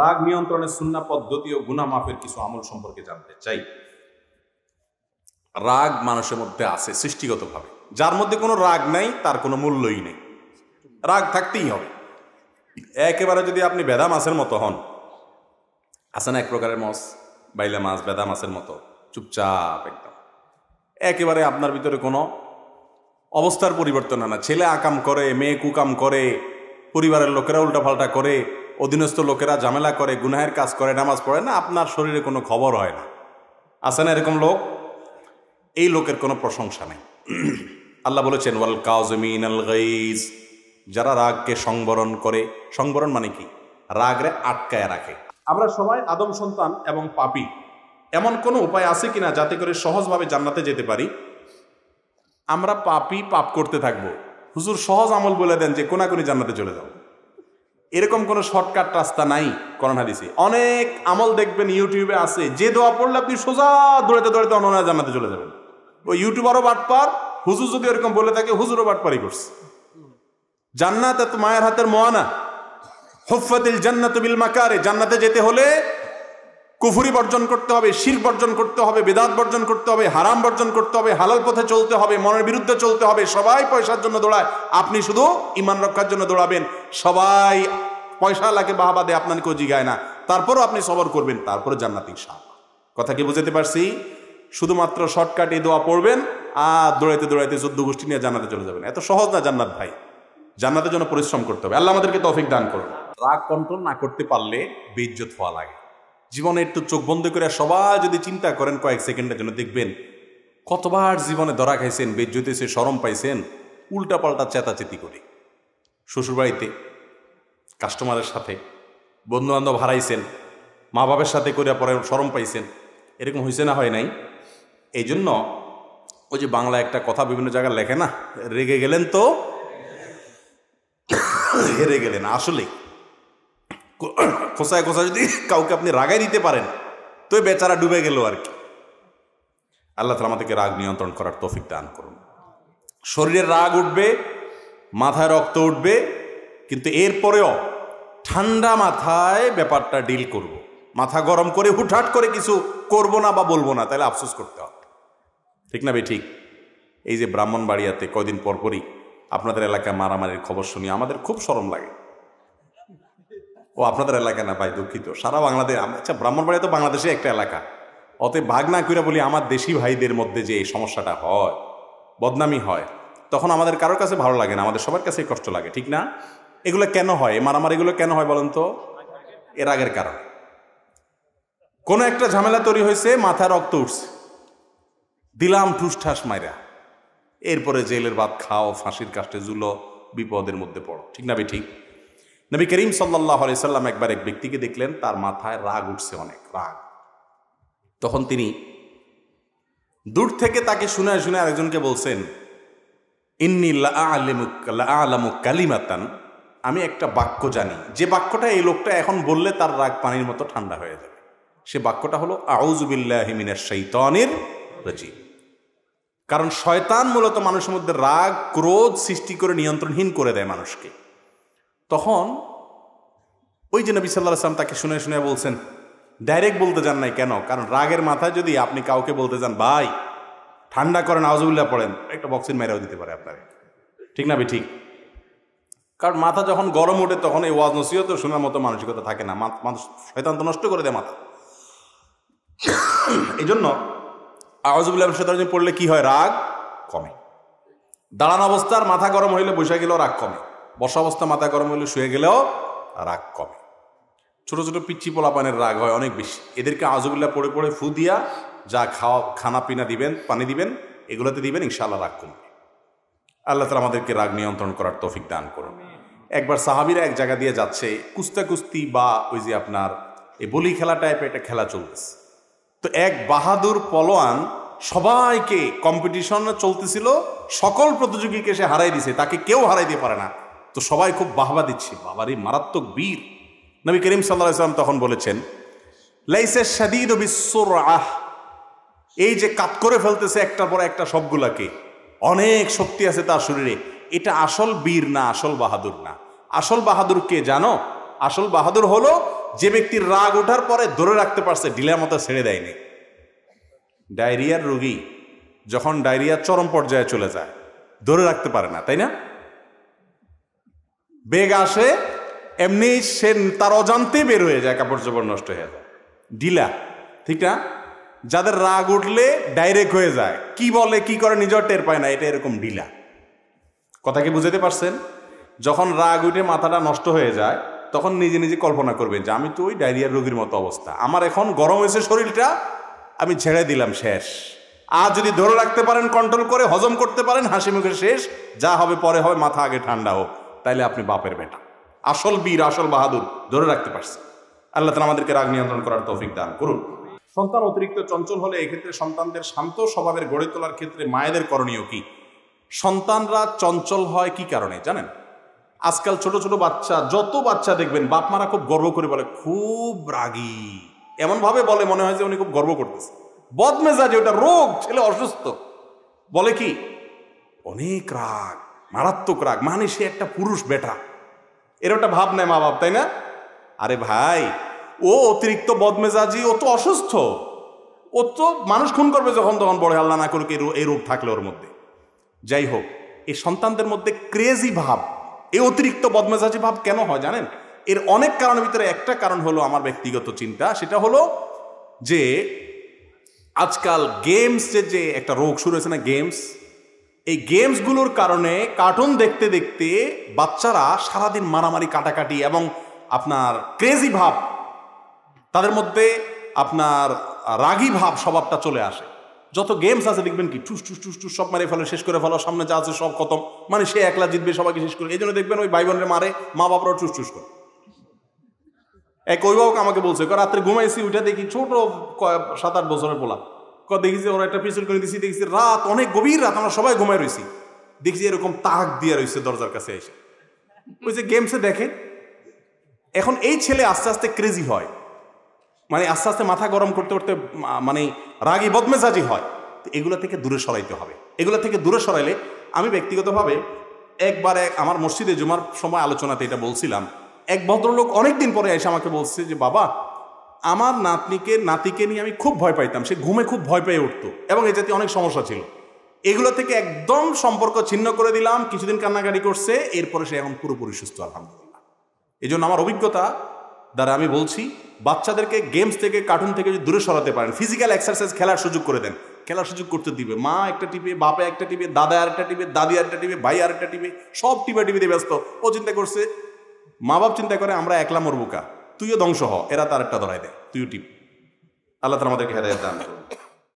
রাগ নিয়ন্ত্রণের সুন্না পদ্ধতি ও গুণা মাফের কিছু আমল সম্পর্কে জানতে চাই রাগ মানুষের মধ্যে আছে সৃষ্টিগতভাবে যার মধ্যে কোনো রাগ নাই তার কোনো মূল্যই নেই রাগ থাকতেই হবে একেবারে যদি আপনি বেদা মাছের মতো হন আসেন এক প্রকারের মাছ বাইলা মাছ বেদা মাছের মতো চুপচাপ একদম একেবারে আপনার ভিতরে কোনো অবস্থার পরিবর্তন আনা ছেলে আকাম করে মেয়ে কুকাম করে পরিবারের লোকেরা পাল্টা করে অধীনস্থ লোকেরা ঝামেলা করে গুনাহের কাজ করে নামাজ পড়ে না আপনার শরীরে কোনো খবর হয় না আছে না এরকম লোক এই লোকের কোনো প্রশংসা নেই আল্লাহ বলেছেন ওয়াল কাউজমিন আল গাইজ যারা রাগকে সংবরণ করে সংবরণ মানে কি রাগরে আটকায় রাখে আমরা সবাই আদম সন্তান এবং পাপি এমন কোনো উপায় আছে কিনা যাতে করে সহজভাবে জান্নাতে যেতে পারি আমরা পাপি পাপ করতে থাকবো হুজুর সহজ আমল বলে দেন যে কোনাকুনি জান্নাতে চলে যাও এরকম কোনো শর্টকাট রাস্তা নাই করোনা হাদিসে অনেক আমল দেখবেন ইউটিউবে আছে যে দোয়া পড়লে আপনি সোজা দৌড়াতে দৌড়াতে অননা জানাতে চলে যাবেন ওই ইউটিউবারও বাটপার হুজুর যদি এরকম বলে থাকে হুজুরও বাটপারি করছে জান্নাত এত মায়ের হাতের মোয়ানা হুফাদিল জান্নাত বিল মাকারে জান্নাতে যেতে হলে কুফুরি বর্জন করতে হবে শির বর্জন করতে হবে বেদাত বর্জন করতে হবে হারাম বর্জন করতে হবে হালাল পথে চলতে হবে মনের বিরুদ্ধে চলতে হবে সবাই পয়সার জন্য দৌড়ায় আপনি শুধু ইমান রক্ষার জন্য দৌড়াবেন সবাই পয়সা লাগে বাহাবাদে আপনার কেউ জিগায় না তারপরও আপনি সবর করবেন তারপরে জান্নাতিক সাপ কথা কি বুঝতে পারছি শুধুমাত্র শর্টকাট এই দোয়া পড়বেন আর দৌড়াইতে দৌড়াইতে যুদ্ধ গোষ্ঠী নিয়ে জান্নাতে চলে যাবেন এত সহজ না জান্নাত ভাই জান্নাতের জন্য পরিশ্রম করতে হবে আল্লাহ আমাদেরকে তফিক দান করুন রাগ কন্ট্রোল না করতে পারলে বিজ্জত হওয়া লাগে জীবনে একটু চোখ বন্ধ করে সবাই যদি চিন্তা করেন কয়েক সেকেন্ডের জন্য দেখবেন কতবার জীবনে ধরা খাইছেন সে সরম পাইছেন উল্টাপাল্টা চেতাচেতি করে শ্বশুরবাড়িতে কাস্টমারের সাথে বন্ধুবান্ধব হারাইছেন মা বাবার সাথে করে পরে সরম পাইছেন এরকম হয়েছে না হয় নাই এই জন্য ওই যে বাংলা একটা কথা বিভিন্ন জায়গায় লেখে না রেগে গেলেন তো হেরে গেলেন আসলেই খোসায় খোসায় যদি কাউকে আপনি রাগাই দিতে পারেন তো বেচারা ডুবে গেল আর কি আল্লাহ তালা আমাদেরকে রাগ নিয়ন্ত্রণ করার তফিক দান করুন শরীরের রাগ উঠবে মাথায় রক্ত উঠবে কিন্তু এরপরেও ঠান্ডা মাথায় ব্যাপারটা ডিল করব। মাথা গরম করে হুটহাট করে কিছু করব না বা বলবো না তাহলে আফসোস করতে হবে ঠিক না বে ঠিক এই যে ব্রাহ্মণ বাড়িয়াতে কয়দিন পরপরই আপনাদের এলাকায় মারামারির খবর শুনি আমাদের খুব সরম লাগে ও আপনাদের এলাকা না ভাই দুঃখিত সারা বাংলাদেশ আচ্ছা ব্রাহ্মণবাড়ি তো বাংলাদেশে একটা এলাকা অতএব ভাগ না করে বলি আমার দেশি ভাইদের মধ্যে যে এই সমস্যাটা হয় বদনামি হয় তখন আমাদের কারোর কাছে ভালো লাগে না আমাদের সবার কাছে কষ্ট লাগে ঠিক না এগুলো কেন হয় এগুলো কেন হয় বলেন তো এর আগের কারণ কোনো একটা ঝামেলা তৈরি হয়েছে মাথা রক্ত উঠছে দিলাম ঠুসঠাস মাইরা এরপরে জেলের বাদ খাও ফাঁসির কাস্টে জুলো বিপদের মধ্যে পড়ো ঠিক না ভাই ঠিক নবী করিম সাল্লাহ আলাইসাল্লাম একবার এক ব্যক্তিকে দেখলেন তার মাথায় রাগ উঠছে অনেক রাগ তখন তিনি দূর থেকে তাকে শুনে শুনে আরেকজনকে বলছেন ইন্নি কালিমাতান আমি একটা বাক্য জানি যে বাক্যটা এই লোকটা এখন বললে তার রাগ পানির মতো ঠান্ডা হয়ে যাবে সে বাক্যটা হলো আউজুবিল্লাহিমিনের শৈতনের কারণ শয়তান মূলত মানুষের মধ্যে রাগ ক্রোধ সৃষ্টি করে নিয়ন্ত্রণহীন করে দেয় মানুষকে তখন ওই যে নবী সাল্লাহ আসলাম তাকে শুনে শুনে বলছেন ডাইরেক্ট বলতে যান নাই কেন কারণ রাগের মাথায় যদি আপনি কাউকে বলতে যান ভাই ঠান্ডা করেন আউজুল্লাহ পড়েন একটা বক্সিন মেরেও দিতে পারে আপনাকে ঠিক না ভাই ঠিক কারণ মাথা যখন গরম ওঠে তখন এই ওয়াজ তো শোনার মতো মানসিকতা থাকে না মানুষ শৈতান্ত নষ্ট করে দেয় মাথা এই জন্য আওয়াজবুল্লাহ শৈতান পড়লে কি হয় রাগ কমে দাঁড়ান অবস্থার মাথা গরম হইলে বৈশাখ গেলেও রাগ কমে বসা অবস্থা মাথা গরম হলে শুয়ে গেলেও রাগ কমে ছোটো ছোটো পিচ্ছি পানের রাগ হয় অনেক বেশি এদেরকে আজবিল্লা পড়ে পড়ে ফু দিয়া যা খাওয়া খানা পিনা দিবেন পানি দিবেন এগুলোতে দিবেন ইনশাল্লাহ রাগ কমবে আল্লাহ তালা আমাদেরকে রাগ নিয়ন্ত্রণ করার তৌফিক দান করুন একবার সাহাবিরা এক জায়গা দিয়ে যাচ্ছে কুস্তা কুস্তি বা ওই যে আপনার এই বলি খেলা টাইপে একটা খেলা চলতেছে তো এক বাহাদুর পলোয়ান সবাইকে কম্পিটিশন চলতেছিল সকল প্রতিযোগীকে সে হারাই দিছে তাকে কেউ হারাই দিতে পারে না তো সবাই খুব বাহবা দিচ্ছে বাবার এই মারাত্মক বীর নবী করিম সাল্লাহ ইসলাম তখন বলেছেন লাইসে সাদিদ বিশ্বর আহ এই যে কাত করে ফেলতেছে একটার পর একটা সবগুলাকে অনেক শক্তি আছে তার শরীরে এটা আসল বীর না আসল বাহাদুর না আসল বাহাদুর কে জানো আসল বাহাদুর হলো যে ব্যক্তির রাগ ওঠার পরে ধরে রাখতে পারছে ডিলের মতো ছেড়ে দেয়নি ডায়রিয়ার রোগী যখন ডায়রিয়া চরম পর্যায়ে চলে যায় ধরে রাখতে পারে না তাই না বেগ আসে এমনি সে তার অজান্তেই বের হয়ে যায় কাপড় চোপড় নষ্ট হয়ে যায় ঢিলা ঠিক না যাদের রাগ উঠলে ডাইরেক্ট হয়ে যায় কি বলে কি করে নিজের টের পায় না এটা এরকম ঢিলা কথা কি বুঝাতে পারছেন যখন রাগ উঠে মাথাটা নষ্ট হয়ে যায় তখন নিজে নিজে কল্পনা করবেন যে আমি তো ওই ডায়রিয়ার রোগীর মতো অবস্থা আমার এখন গরম হয়েছে শরীরটা আমি ছেড়ে দিলাম শেষ আর যদি ধরে রাখতে পারেন কন্ট্রোল করে হজম করতে পারেন হাসি মুখে শেষ যা হবে পরে হবে মাথা আগে ঠান্ডা হোক তাইলে আপনি বাপের বেটা আসল বীর আসল বাহাদুর ধরে রাখতে পারছে আল্লাহ তালা আমাদেরকে রাগ নিয়ন্ত্রণ করার তৌফিক দান করুন সন্তান অতিরিক্ত চঞ্চল হলে এক্ষেত্রে সন্তানদের শান্ত স্বভাবের গড়ে তোলার ক্ষেত্রে মায়েদের করণীয় কি সন্তানরা চঞ্চল হয় কি কারণে জানেন আজকাল ছোট ছোট বাচ্চা যত বাচ্চা দেখবেন বাপ মারা খুব গর্ব করে বলে খুব রাগি এমনভাবে বলে মনে হয় যে উনি খুব গর্ব করতেছে বদমেজাজ ওটা রোগ ছেলে অসুস্থ বলে কি অনেক রাগ মারাত্মক রাগ মানে সে একটা পুরুষ বেটা এর একটা ভাব নেয় মা বাপ তাই না আরে ভাই ও অতিরিক্ত বদমেজাজি ও তো অসুস্থ ও তো মানুষ খুন করবে যখন তখন বড় আল্লাহ না করুক এই রোগ থাকলে ওর মধ্যে যাই হোক এই সন্তানদের মধ্যে ক্রেজি ভাব এই অতিরিক্ত বদমেজাজি ভাব কেন হয় জানেন এর অনেক কারণের ভিতরে একটা কারণ হলো আমার ব্যক্তিগত চিন্তা সেটা হলো যে আজকাল গেমস যে একটা রোগ শুরু হয়েছে না গেমস এই গেমসগুলোর কারণে কার্টুন দেখতে দেখতে বাচ্চারা সারাদিন মারামারি কাটাকাটি এবং আপনার ক্রেজি ভাব তাদের মধ্যে আপনার রাগী ভাব স্বভাবটা চলে আসে যত গেমস আছে দেখবেন কি টুস টুস টুস টুস সব মারে ফেলো শেষ করে ফেলো সামনে যা আছে সব খতম মানে সে একলা জিতবে সবাইকে শেষ করে এই জন্য দেখবেন ওই ভাই বোনের মারে মা বাপরা টুস টুস করে এক অভিভাবক আমাকে বলছে রাত্রে ঘুমাইছি ওইটা দেখি ছোট সাত আট বছরের পোলা দেখেছি ওরা একটা পিছল করে দিছি দেখছি রাত অনেক গভীর রাত আমরা সবাই ঘুমায় রয়েছি দেখছি এরকম তাক দিয়ে রয়েছে দরজার কাছে এসে ওই যে গেমসে দেখে এখন এই ছেলে আস্তে আস্তে ক্রেজি হয় মানে আস্তে আস্তে মাথা গরম করতে করতে মানে রাগি বদমেজাজি হয় তো এগুলো থেকে দূরে সরাইতে হবে এগুলো থেকে দূরে সরাইলে আমি ব্যক্তিগতভাবে একবার এক আমার মসজিদে জুমার সময় আলোচনাতে এটা বলছিলাম এক ভদ্রলোক অনেকদিন পরে এসে আমাকে বলছে যে বাবা আমার নাতনিকে নাতিকে নিয়ে আমি খুব ভয় পাইতাম সে ঘুমে খুব ভয় পেয়ে উঠতো এবং এ জাতীয় অনেক সমস্যা ছিল এগুলো থেকে একদম সম্পর্ক ছিন্ন করে দিলাম কিছুদিন কান্নাকাটি করছে এরপরে সে এখন পুরোপুরি সুস্থ আলহামদুলিল্লাহ এই জন্য আমার অভিজ্ঞতা দ্বারা আমি বলছি বাচ্চাদেরকে গেমস থেকে কার্টুন থেকে যদি দূরে সরাতে পারেন ফিজিক্যাল এক্সারসাইজ খেলার সুযোগ করে দেন খেলার সুযোগ করতে দিবে মা একটা টিপে বাপে একটা টিপে দাদা আরেকটা টিপে দাদি আরেকটা টিপে ভাই আরেকটা টিপে সব টিপে টিপে ব্যস্ত ও চিন্তা করছে মা বাপ চিন্তা করে আমরা একলা মরবুকা তুইও ধ্বংস হ এরা তার একটা ধরাই দেয় তুইও টিপ আল্লাহ তালা আমাদেরকে হেদায়ত দান করুন